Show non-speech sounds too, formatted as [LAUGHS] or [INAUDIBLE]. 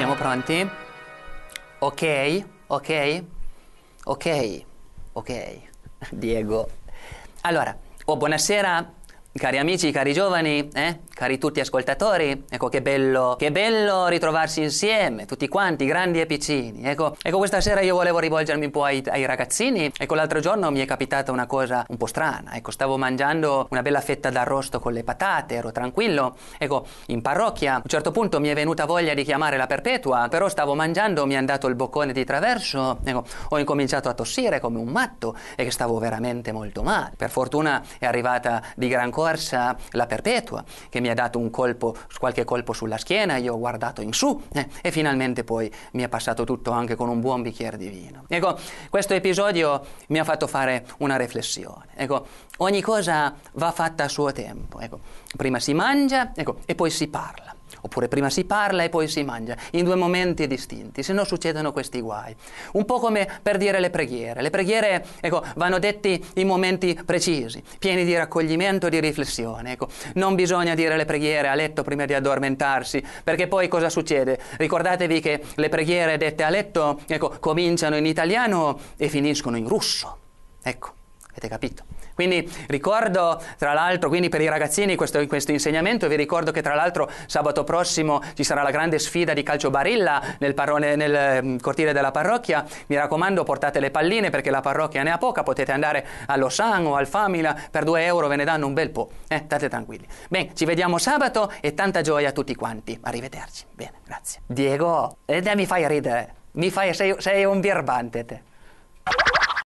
Siamo pronti? Ok, ok, ok, ok. [LAUGHS] Diego. Allora, oh, buonasera, cari amici, cari giovani, eh? Cari tutti ascoltatori, ecco che bello, che bello ritrovarsi insieme, tutti quanti, grandi e piccini. Ecco, ecco questa sera io volevo rivolgermi un po' ai, ai ragazzini. Ecco, l'altro giorno mi è capitata una cosa un po' strana. Ecco, stavo mangiando una bella fetta d'arrosto con le patate, ero tranquillo. Ecco, in parrocchia, a un certo punto mi è venuta voglia di chiamare la perpetua, però stavo mangiando, mi è andato il boccone di traverso, ecco, ho incominciato a tossire come un matto e che stavo veramente molto male. Per fortuna è arrivata di gran corsa la perpetua, che mi ha mi ha dato colpo, qualche colpo sulla schiena, io ho guardato in su eh, e finalmente poi mi è passato tutto anche con un buon bicchiere di vino. Ecco, questo episodio mi ha fatto fare una riflessione. Ecco, ogni cosa va fatta a suo tempo. Ecco, prima si mangia ecco, e poi si parla. Oppure prima si parla e poi si mangia, in due momenti distinti, se no succedono questi guai. Un po' come per dire le preghiere. Le preghiere ecco, vanno dette in momenti precisi, pieni di raccoglimento e di riflessione. Ecco, non bisogna dire le preghiere a letto prima di addormentarsi, perché poi cosa succede? Ricordatevi che le preghiere dette a letto ecco, cominciano in italiano e finiscono in russo. Ecco. Avete capito? Quindi ricordo, tra l'altro, quindi per i ragazzini questo, questo, insegnamento, vi ricordo che tra l'altro sabato prossimo ci sarà la grande sfida di calcio barilla nel, parone, nel mm, cortile della parrocchia. Mi raccomando, portate le palline perché la parrocchia ne ha poca, potete andare allo San o al Famila, per 2 euro ve ne danno un bel po'. Eh, state tranquilli. Bene, ci vediamo sabato e tanta gioia a tutti quanti. Arrivederci. Bene, grazie. Diego, eh, mi fai ridere. Mi fai, sei, sei un birbante te.